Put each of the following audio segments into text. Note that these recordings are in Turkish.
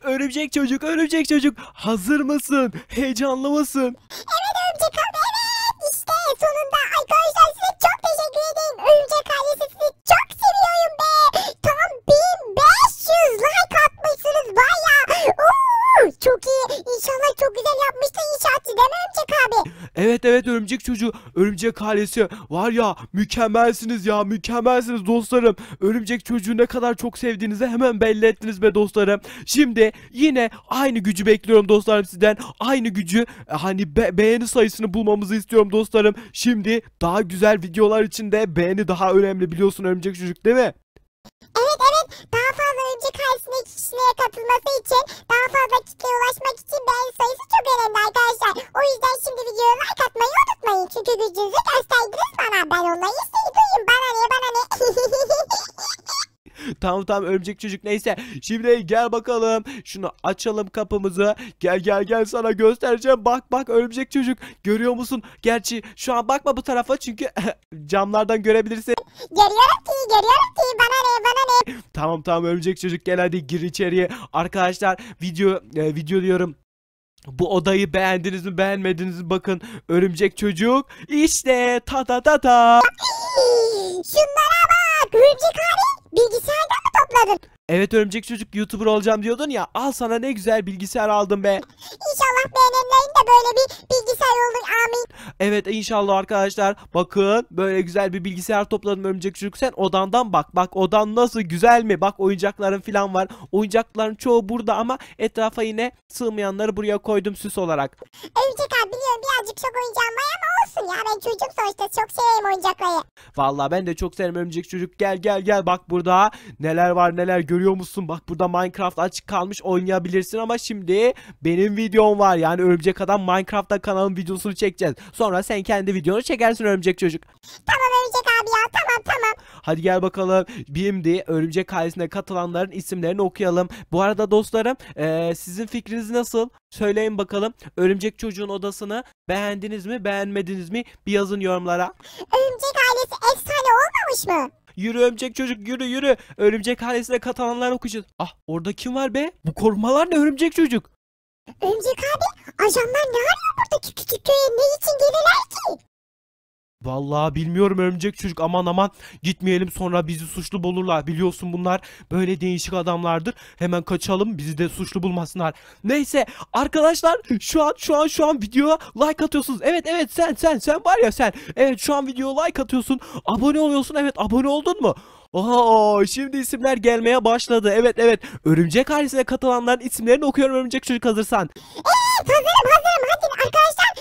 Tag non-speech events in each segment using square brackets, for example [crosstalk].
Örümcek çocuk, örümcek çocuk hazır mısın? Heyecanlı mısın? Evet örümcek abi Evet evet örümcek çocuğu. Örümcek ailesi. Var ya mükemmelsiniz ya mükemmelsiniz dostlarım. Örümcek çocuğu ne kadar çok sevdiğinizi hemen belli ettiniz be dostlarım. Şimdi yine aynı gücü bekliyorum dostlarım sizden. Aynı gücü e, hani be beğeni sayısını bulmamızı istiyorum dostlarım. Şimdi daha güzel videolar için de beğeni daha önemli biliyorsun örümcek çocuk değil mi? Evet evet daha fazla Tamam tamam örümcek çocuk neyse. Şimdi gel bakalım. Şunu açalım kapımızı. Gel gel gel sana göstereceğim. Bak bak örümcek çocuk. Görüyor musun? Gerçi şu an bakma bu tarafa çünkü [laughs] camlardan görebilirsin. Görüyorum ki görüyorum ki bana ne bana ne. Tamam tamam örümcek çocuk gel hadi gir içeriye. Arkadaşlar video e, video diyorum. Bu odayı beğendiniz mi beğenmediniz mi bakın örümcek çocuk işte ta ta ta ta. Şunlara bak örümcek abi bilgisayarda topladın. Evet örümcek çocuk YouTuber olacağım diyordun ya. Al sana ne güzel bilgisayar aldım be. İnşallah beğenenlerin de böyle bir bilgisayar olur amin. Evet inşallah arkadaşlar. Bakın böyle güzel bir bilgisayar topladım örümcek çocuk. Sen odandan bak. Bak odan nasıl güzel mi? Bak oyuncakların falan var. Oyuncakların çoğu burada ama etrafa yine sığmayanları buraya koydum süs olarak. Örümcek abi biliyorum birazcık çok oyuncağım var ama olsun ya. Ben çocuğum sonuçta çok severim oyuncakları. Valla ben de çok severim örümcek çocuk. Gel gel gel bak burada neler var neler görüyor musun? Bak burada Minecraft açık kalmış oynayabilirsin ama şimdi benim videom var. Yani Örümcek Adam Minecraft'ta kanalın videosunu çekeceğiz. Sonra sen kendi videonu çekersin Örümcek Çocuk. Tamam Örümcek abi ya tamam tamam. Hadi gel bakalım. Şimdi Örümcek ailesine katılanların isimlerini okuyalım. Bu arada dostlarım ee, sizin fikriniz nasıl? Söyleyin bakalım. Örümcek Çocuğun odasını beğendiniz mi beğenmediniz mi? Bir yazın yorumlara. Örümcek ailesi efsane olmamış mı? Yürü örümcek çocuk yürü yürü. Örümcek ailesine katılanlar okuyacağız. Ah orada kim var be? Bu korumalar ne örümcek çocuk? Örümcek abi ajanlar ne arıyor buradaki küçük köye ne için gelirler ki? Vallahi bilmiyorum örümcek çocuk aman aman gitmeyelim sonra bizi suçlu bulurlar. Biliyorsun bunlar böyle değişik adamlardır. Hemen kaçalım bizi de suçlu bulmasınlar. Neyse arkadaşlar şu an şu an şu an videoya like atıyorsunuz. Evet evet sen sen sen var ya sen. Evet şu an videoya like atıyorsun. Abone oluyorsun evet abone oldun mu? Oho şimdi isimler gelmeye başladı. Evet evet örümcek ailesine katılanların isimlerini okuyorum örümcek çocuk hazırsan. Eee hazırım hazırım hadi arkadaşlar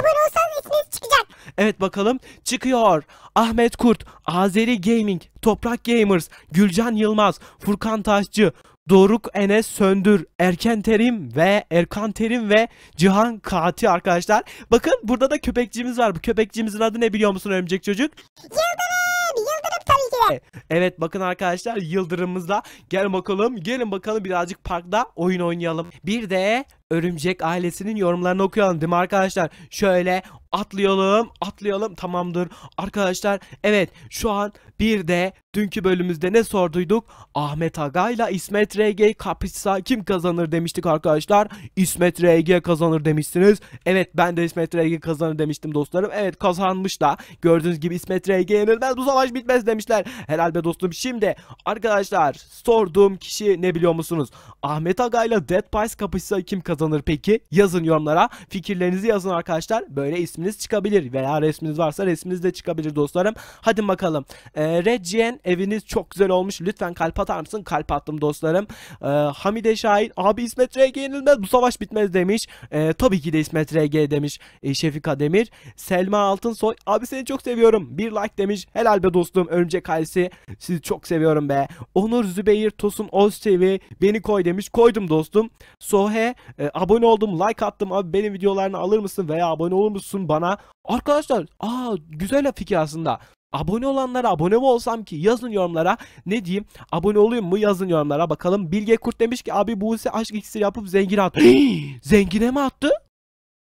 abone olsanız isminiz çıkacak. Evet bakalım çıkıyor. Ahmet Kurt, Azeri Gaming, Toprak Gamers, Gülcan Yılmaz, Furkan Taşçı, Doruk Enes Söndür, Erken Terim ve Erkan Terim ve Cihan Kati arkadaşlar. Bakın burada da köpekçimiz var. Bu köpekçimizin adı ne biliyor musun örümcek çocuk? Yıldırım! Yıldırım tabii ki e, Evet bakın arkadaşlar Yıldırım'ımızla gel bakalım gelin bakalım birazcık parkta oyun oynayalım. Bir de örümcek ailesinin yorumlarını okuyalım değil mi arkadaşlar? Şöyle atlayalım atlayalım tamamdır arkadaşlar evet şu an bir de dünkü bölümümüzde ne sorduyduk Ahmet Agayla İsmet RG kapışsa kim kazanır demiştik arkadaşlar İsmet RG kazanır demiştiniz evet ben de İsmet RG kazanır demiştim dostlarım evet kazanmış da gördüğünüz gibi İsmet RG yenilmez bu savaş bitmez demişler herhalde dostum şimdi arkadaşlar sorduğum kişi ne biliyor musunuz Ahmet Agayla Dead Pies kapışsa kim kazanır kazanır peki? Yazın yorumlara. Fikirlerinizi yazın arkadaşlar. Böyle isminiz çıkabilir veya resminiz varsa resminiz de çıkabilir dostlarım. Hadi bakalım. Ee, Regien eviniz çok güzel olmuş. Lütfen kalp atar mısın? Kalp attım dostlarım. Ee, Hamide Şahin abi İsmet RG yenilmez bu savaş bitmez demiş. Ee, tabii ki de İsmet RG demiş ee, Şefika Demir. Selma Altınsoy abi seni çok seviyorum. Bir like demiş. Helal be dostum Örümcek Ailesi. Sizi çok seviyorum be. Onur Zübeyir Tosun Oztevi beni koy demiş. Koydum dostum. Sohe e, e, abone oldum, like attım. Abi benim videolarını alır mısın veya abone olur musun bana? Arkadaşlar, aa güzel fikir aslında. Abone olanlara abone mi olsam ki yazın yorumlara ne diyeyim abone olayım mı yazın yorumlara bakalım. Bilge Kurt demiş ki abi Buse aşk ikisi yapıp zengin attı. [gasps] Zengine mi attı?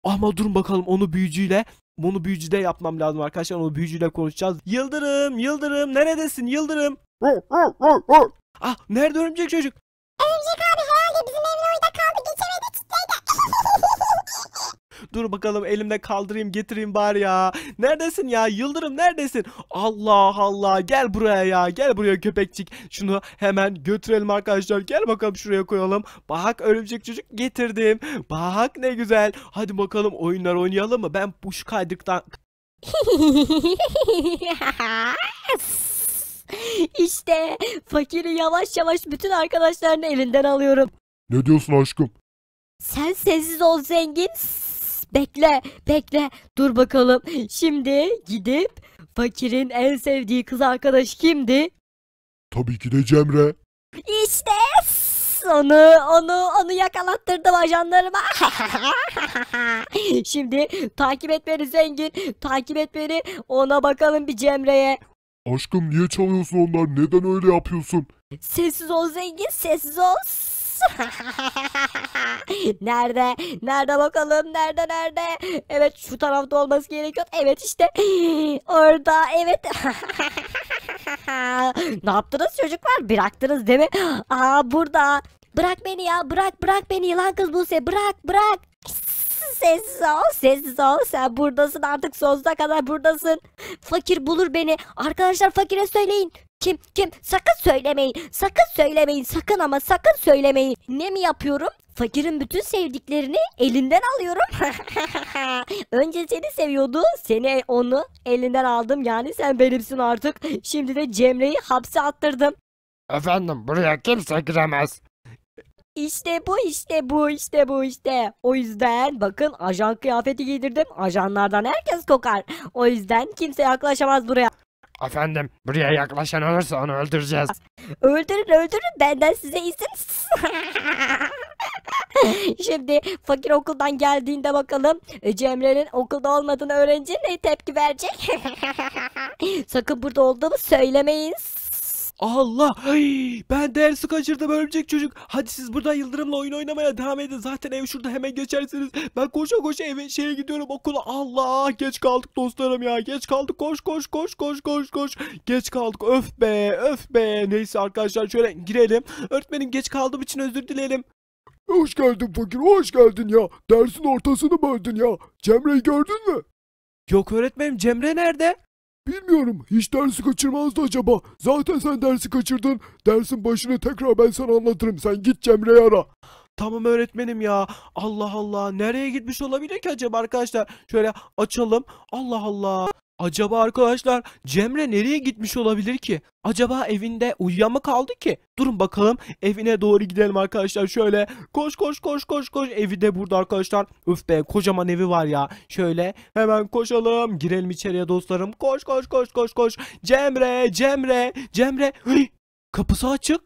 Ama durun bakalım onu büyücüyle bunu büyücüde yapmam lazım arkadaşlar onu büyücüyle konuşacağız. Yıldırım Yıldırım neredesin Yıldırım? ah nerede örümcek çocuk? Dur bakalım elimde kaldırayım getireyim bari ya. Neredesin ya Yıldırım neredesin? Allah Allah gel buraya ya gel buraya köpekçik. Şunu hemen götürelim arkadaşlar. Gel bakalım şuraya koyalım. Bak örümcek çocuk getirdim. Bak ne güzel. Hadi bakalım oyunlar oynayalım mı? Ben puş kaydıktan... [laughs] işte fakiri yavaş yavaş bütün arkadaşlarını elinden alıyorum. Ne diyorsun aşkım? Sen sessiz ol zengin, Bekle bekle dur bakalım. Şimdi gidip fakirin en sevdiği kız arkadaş kimdi? Tabii ki de Cemre. İşte onu onu onu yakalattırdım ajanlarıma. [laughs] Şimdi takip et beni zengin. Takip et beni. Ona bakalım bir Cemre'ye. Aşkım niye çalıyorsun onlar? Neden öyle yapıyorsun? Sessiz ol zengin sessiz ol. [laughs] nerede? Nerede bakalım? Nerede nerede? Evet şu tarafta olması gerekiyor. Evet işte. [gasps] Orada evet. [laughs] ne yaptınız çocuklar? Bıraktınız değil mi? [gasps] Aa burada. Bırak beni ya. Bırak bırak beni yılan kız Buse. Bırak bırak. Sessiz ol, sessiz ol. Sen buradasın artık sonsuza kadar buradasın. Fakir bulur beni. Arkadaşlar fakire söyleyin. Kim kim sakın söylemeyin sakın söylemeyin sakın ama sakın söylemeyin. Ne mi yapıyorum? Fakirin bütün sevdiklerini elinden alıyorum. [laughs] Önce seni seviyordu. Seni onu elinden aldım. Yani sen benimsin artık. Şimdi de Cemre'yi hapse attırdım. Efendim buraya kimse giremez. İşte bu işte bu işte bu işte. O yüzden bakın ajan kıyafeti giydirdim. Ajanlardan herkes kokar. O yüzden kimse yaklaşamaz buraya. Efendim buraya yaklaşan olursa onu öldüreceğiz. Öldürün öldürün benden size izin. [laughs] Şimdi fakir okuldan geldiğinde bakalım e, Cemre'nin okulda olmadığını öğrenci ne tepki verecek? [laughs] Sakın burada olduğumu söylemeyiz. Allah! Ay, ben dersi kaçırdım örümcek çocuk. Hadi siz buradan Yıldırım'la oyun oynamaya devam edin. Zaten ev şurada hemen geçersiniz. Ben koşa koşa eve şeye gidiyorum okula. Allah! Geç kaldık dostlarım ya. Geç kaldık. Koş koş koş koş koş koş. Geç kaldık. Öf be öf be. Neyse arkadaşlar şöyle girelim. Öğretmenim geç kaldığım için özür dilerim. Hoş geldin fakir hoş geldin ya. Dersin ortasını böldün ya. Cemre'yi gördün mü? Yok öğretmenim Cemre nerede? Bilmiyorum. Hiç dersi kaçırmazdı acaba. Zaten sen dersi kaçırdın. Dersin başını tekrar ben sana anlatırım. Sen git Cemre'yi ara. Tamam öğretmenim ya. Allah Allah. Nereye gitmiş olabilir ki acaba arkadaşlar? Şöyle açalım. Allah Allah. Acaba arkadaşlar Cemre nereye gitmiş olabilir ki? Acaba evinde uyuyan kaldı ki? Durun bakalım evine doğru gidelim arkadaşlar şöyle. Koş koş koş koş koş evi de burada arkadaşlar. Öf be kocaman evi var ya. Şöyle hemen koşalım. Girelim içeriye dostlarım. Koş koş koş koş koş. Cemre Cemre Cemre. Hıy! [gasps] Kapısı açık.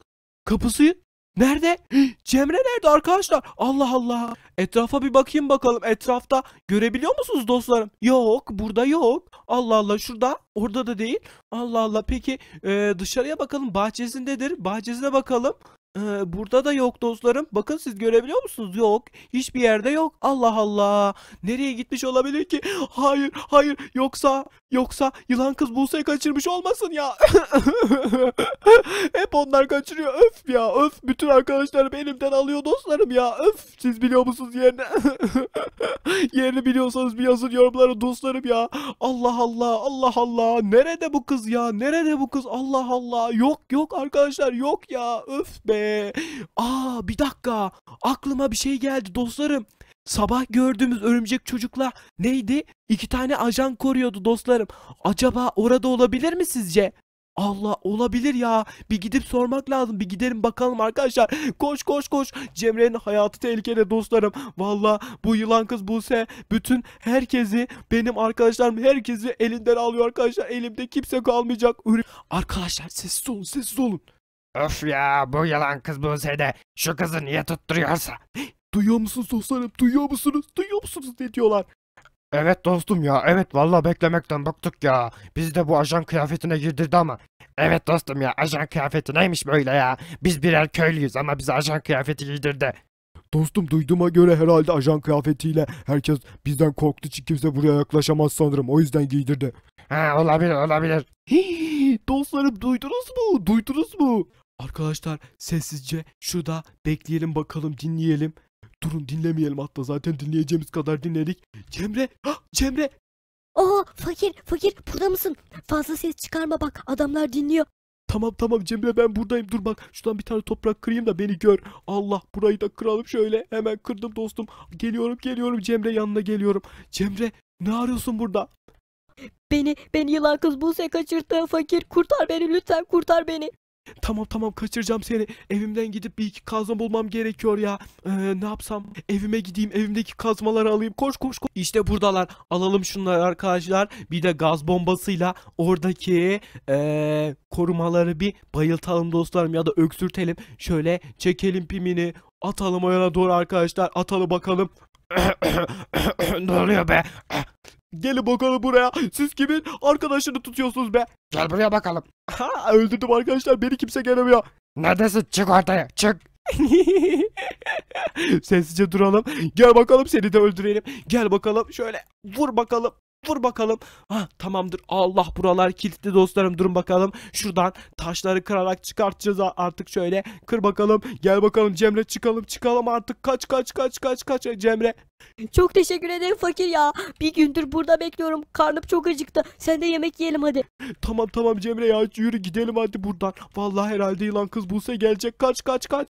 Kapısı Nerede? Cemre nerede arkadaşlar? Allah Allah. Etrafa bir bakayım bakalım. Etrafta görebiliyor musunuz dostlarım? Yok. Burada yok. Allah Allah. Şurada. Orada da değil. Allah Allah. Peki e, dışarıya bakalım. Bahçesindedir. Bahçesine bakalım. Ee, burada da yok dostlarım. Bakın siz görebiliyor musunuz? Yok. Hiçbir yerde yok. Allah Allah. Nereye gitmiş olabilir ki? Hayır, hayır. Yoksa Yoksa yılan kız Buse'yi kaçırmış olmasın ya. [laughs] Hep onlar kaçırıyor. Öf ya öf. Bütün arkadaşlarım elimden alıyor dostlarım ya. Öf. Siz biliyor musunuz yerini? [laughs] yerini biliyorsanız bir yazın yorumlara dostlarım ya. Allah Allah Allah Allah. Nerede bu kız ya? Nerede bu kız? Allah Allah. Yok yok arkadaşlar yok ya. Öf be. Aa bir dakika. Aklıma bir şey geldi dostlarım sabah gördüğümüz örümcek çocukla neydi? İki tane ajan koruyordu dostlarım. Acaba orada olabilir mi sizce? Allah olabilir ya. Bir gidip sormak lazım. Bir gidelim bakalım arkadaşlar. Koş koş koş. Cemre'nin hayatı tehlikede dostlarım. Valla bu yılan kız Buse bütün herkesi benim arkadaşlarım herkesi elinden alıyor arkadaşlar. Elimde kimse kalmayacak. Arkadaşlar sessiz olun sessiz olun. Öf ya bu yılan kız bu de şu kızı niye tutturuyorsa duyuyor musunuz dostlarım? Duyuyor musunuz? Duyuyor musunuz diye diyorlar. Evet dostum ya. Evet vallahi beklemekten baktık ya. Biz de bu ajan kıyafetine girdirdi ama. Evet dostum ya. Ajan kıyafeti neymiş böyle ya? Biz birer köylüyüz ama bize ajan kıyafeti giydirdi. Dostum duyduğuma göre herhalde ajan kıyafetiyle herkes bizden korktu için kimse buraya yaklaşamaz sanırım. O yüzden giydirdi. Ha olabilir olabilir. Hii, dostlarım duydunuz mu? Duydunuz mu? Arkadaşlar sessizce şurada bekleyelim bakalım dinleyelim. Durun dinlemeyelim hatta zaten dinleyeceğimiz kadar dinledik. Cemre! Hah, Cemre! Oo fakir fakir burada mısın? Fazla ses çıkarma bak adamlar dinliyor. Tamam tamam Cemre ben buradayım dur bak şuradan bir tane toprak kırayım da beni gör. Allah burayı da kıralım şöyle hemen kırdım dostum. Geliyorum geliyorum Cemre yanına geliyorum. Cemre ne arıyorsun burada? Beni, beni yılan kız Buse kaçırttı fakir. Kurtar beni lütfen kurtar beni. Tamam tamam kaçıracağım seni. Evimden gidip bir iki kazma bulmam gerekiyor ya. Ee, ne yapsam? Evime gideyim. Evimdeki kazmaları alayım. Koş koş koş. İşte buradalar. Alalım şunları arkadaşlar. Bir de gaz bombasıyla oradaki ee, korumaları bir bayıltalım dostlarım ya da öksürtelim. Şöyle çekelim pimini. Atalım o yana doğru arkadaşlar. Atalım bakalım. [coughs] ne oluyor be? Gelin bakalım buraya. Siz kimin arkadaşını tutuyorsunuz be? Gel buraya bakalım. Ha, öldürdüm arkadaşlar. Beni kimse gelemiyor. Neredesin? Çık ortaya. Çık. [laughs] Sessizce duralım. Gel bakalım seni de öldürelim. Gel bakalım şöyle vur bakalım. Vur bakalım. Ha tamamdır. Allah buralar kilitli dostlarım. Durun bakalım. Şuradan taşları kırarak çıkartacağız artık şöyle. Kır bakalım. Gel bakalım Cemre çıkalım çıkalım artık. Kaç kaç kaç kaç kaç Cemre. Çok teşekkür ederim fakir ya. Bir gündür burada bekliyorum. Karnım çok acıktı. Sen de yemek yiyelim hadi. Tamam tamam Cemre ya yürü gidelim hadi buradan. Vallahi herhalde yılan kız bulsa gelecek. Kaç kaç kaç.